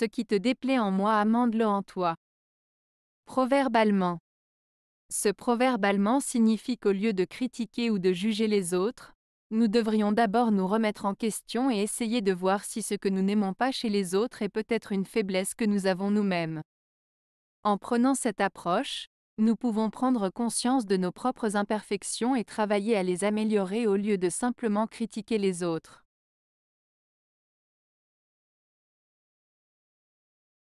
Ce qui te déplaît en moi, amende-le en toi. Proverbe allemand. Ce proverbe allemand signifie qu'au lieu de critiquer ou de juger les autres, nous devrions d'abord nous remettre en question et essayer de voir si ce que nous n'aimons pas chez les autres est peut-être une faiblesse que nous avons nous-mêmes. En prenant cette approche, nous pouvons prendre conscience de nos propres imperfections et travailler à les améliorer au lieu de simplement critiquer les autres.